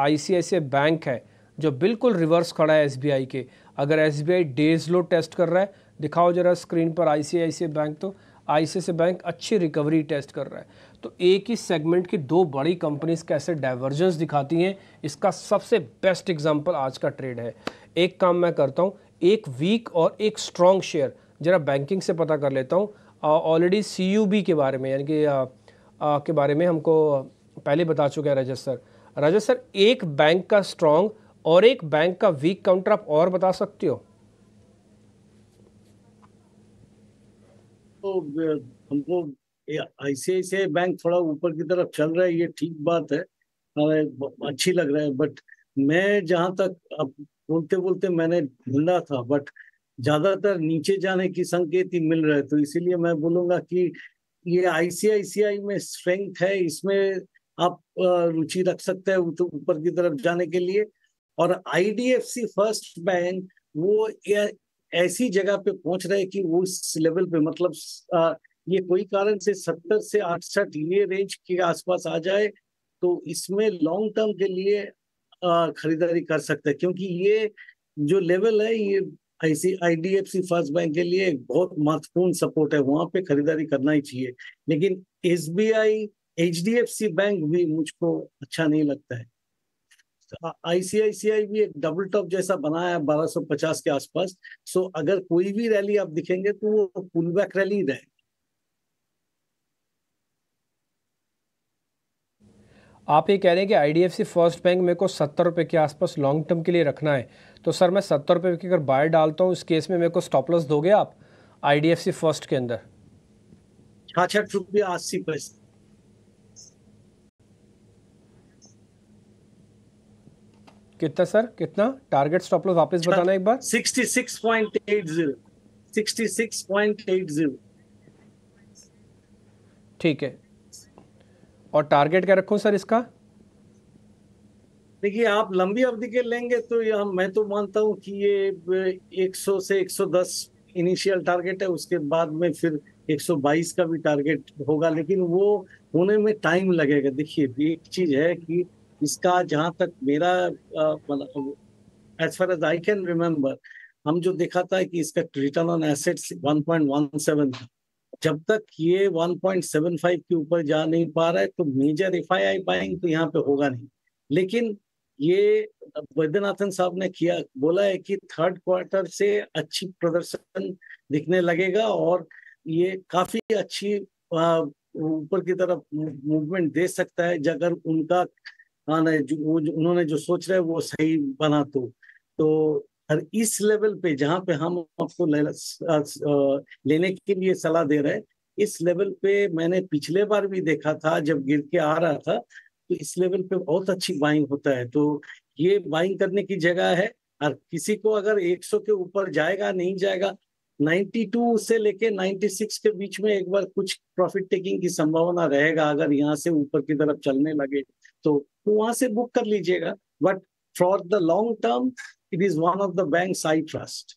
आई bank है जो बिल्कुल रिवर्स खड़ा है एस के अगर एस डेज लो टेस्ट कर रहा है दिखाओ जरा स्क्रीन पर आई बैंक तो आई बैंक अच्छी रिकवरी टेस्ट कर रहा है तो एक ही सेगमेंट की दो बड़ी कंपनीज कैसे डाइवर्जेंस दिखाती हैं इसका सबसे बेस्ट एग्जाम्पल आज का ट्रेड है एक काम मैं करता हूँ एक वीक और एक स्ट्रॉन्ग शेयर जरा बैंकिंग से पता कर लेता हूँ ऑलरेडी सी के बारे में यानी कि के बारे में हमको पहले बता चुका है रजत सर राजा सर एक बैंक का स्ट्रांग और एक बैंक का वीक काउंटर आप और बता सकते हो तो हमको ऐसे बैंक थोड़ा ऊपर की तरफ चल रहा है ये ठीक बात है अच्छी लग रहा है बट मैं जहां तक अब बोलते बोलते मैंने ढूंढा था बट ज्यादातर नीचे जाने की संकेत ही मिल रहे तो इसीलिए मैं बोलूंगा कि ये आईसीआईसीआई में स्ट्रेंथ है इसमें आप रुचि रख सकते हैं ऊपर की तरफ जाने के लिए और आईडीएफसी फर्स्ट बैंक वो ऐसी जगह पे पहुंच रहे कि वो इस लेवल पे मतलब आ, ये कोई कारण से सत्तर से अड़सठ ये रेंज के आसपास आ जाए तो इसमें लॉन्ग टर्म के लिए आ, खरीदारी कर सकते हैं क्योंकि ये जो लेवल है ये ऐसी आईडीएफसी फर्स्ट बैंक के लिए एक बहुत महत्वपूर्ण सपोर्ट है वहां पे खरीदारी करना ही चाहिए लेकिन SBI H D F C bank भी मुझको अच्छा नहीं लगता है तो आईसीआईसीआई भी एक डबल टॉप जैसा बनाया है बारह सौ पचास के आसपास सो अगर कोई भी रैली आप दिखेंगे तो वो पुल बैक रैली रहे आप ये कह रहे हैं कि आईडीएफसी फर्स्ट बैंक मेरे को सत्तर रुपये के आसपास लॉन्ग टर्म के लिए रखना है तो सर मैं सत्तर रुपये की अगर बाय डालता हूँ इस केस में मेरे को स्टॉप लॉस दोगे आप आईडीएफसी फर्स्ट के अंदर छाछठ रुपये अस्सी पैसे कितना सर कितना टारगेट स्टॉप लॉस वापस अच्छा, बताना एक बार 66.80 66.80 ठीक है और टारगेट क्या रखूं सर इसका देखिए आप लंबी अवधि के लेंगे तो यह मैं तो मानता हूं कि ये 100 से 110 इनिशियल टारगेट है उसके बाद में फिर 122 का भी टारगेट होगा लेकिन वो होने में टाइम लगेगा देखिए एक चीज है कि इसका जहां तक मेरा मतलब as far as I can remember हम जो देखा था कि इसका रिटर्न ऑन एसेट्स 1.17 था जब तक ये 1.75 के ऊपर जा नहीं पा रहा है तो major F I I buying तो यहाँ पे होगा नहीं लेकिन ये वैद्यनाथन साहब ने किया बोला है कि थर्ड क्वार्टर से अच्छी प्रदर्शन दिखने लगेगा और ये काफी अच्छी ऊपर की तरफ मूवमेंट दे सकता है अगर उनका हाँ ना उन्होंने जो सोच रहा है वो सही बना तो तो हर इस लेवल पे जहाँ पे हम आपको ले, लेने के लिए सलाह दे रहे हैं इस लेवल पे मैंने पिछले बार भी देखा था जब गिर के आ रहा था तो इस लेवल पे बहुत अच्छी बाइंग होता है तो ये बाइंग करने की जगह है और किसी को अगर 100 के ऊपर जाएगा नहीं जाएगा 92 से लेके 96 के बीच में एक बार कुछ प्रॉफिट टेकिंग की संभावना रहेगा अगर यहाँ से ऊपर की तरफ चलने लगे तो वहां से बुक कर लीजिएगा but for the long term it is one of the bank I trust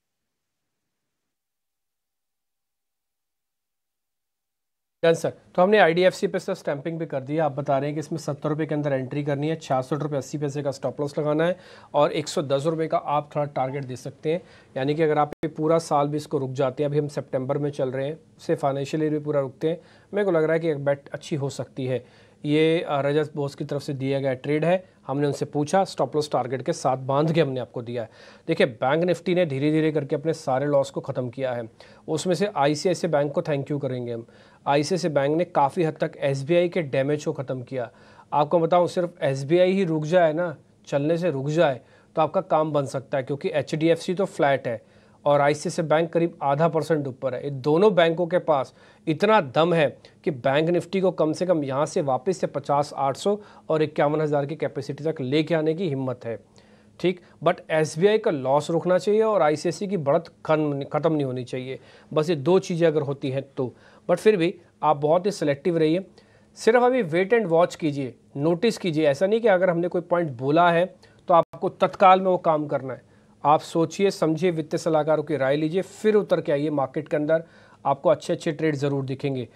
done sir तो हमने आई डी एफ सी पे सर स्टैंपिंग भी कर दी है आप बता रहे हैं कि इसमें सत्तर रुपये के अंदर एंट्री करनी है छियासठ रुपये अस्सी पैसे का स्टॉप लॉस लगाना है और एक सौ दस रुपये का आप थोड़ा टारगेट दे सकते हैं यानी कि अगर आप पूरा साल भी इसको रुक जाते हैं अभी हम सेप्टेम्बर में चल रहे हैं उससे फाइनेंशियल ईयर भी पूरा रुकते हैं मेरे को लग रहा है कि एक बैट अच्छी हो सकती है ये रजत बोस की तरफ से दिया गया ट्रेड है हमने उनसे पूछा स्टॉप लॉस टारगेट के साथ बांध के हमने आपको दिया है देखिए बैंक निफ्टी ने धीरे धीरे करके अपने सारे लॉस को ख़त्म किया है उसमें से आई बैंक को थैंक यू करेंगे हम आईसीआईसी बैंक ने काफ़ी हद तक एस के डैमेज को ख़त्म किया आपको बताऊँ सिर्फ एस ही रुक जाए ना चलने से रुक जाए तो आपका काम बन सकता है क्योंकि एच तो फ्लैट है और आई बैंक करीब आधा परसेंट ऊपर है ये दोनों बैंकों के पास इतना दम है कि बैंक निफ्टी को कम से कम यहाँ से वापस से पचास आठ सौ और इक्यावन हज़ार की कैपेसिटी तक लेके आने की हिम्मत है ठीक बट एस का लॉस रुकना चाहिए और आई की बढ़त ख़त्म नहीं होनी चाहिए बस ये दो चीज़ें अगर होती हैं तो बट फिर भी आप बहुत ही सेलेक्टिव रहिए सिर्फ अभी वेट एंड वॉच कीजिए नोटिस कीजिए ऐसा नहीं कि अगर हमने कोई पॉइंट बोला है तो आपको तत्काल में वो काम करना है आप सोचिए समझिए वित्तीय सलाहकारों की राय लीजिए फिर उतर के आइए मार्केट के अंदर आपको अच्छे अच्छे ट्रेड ज़रूर दिखेंगे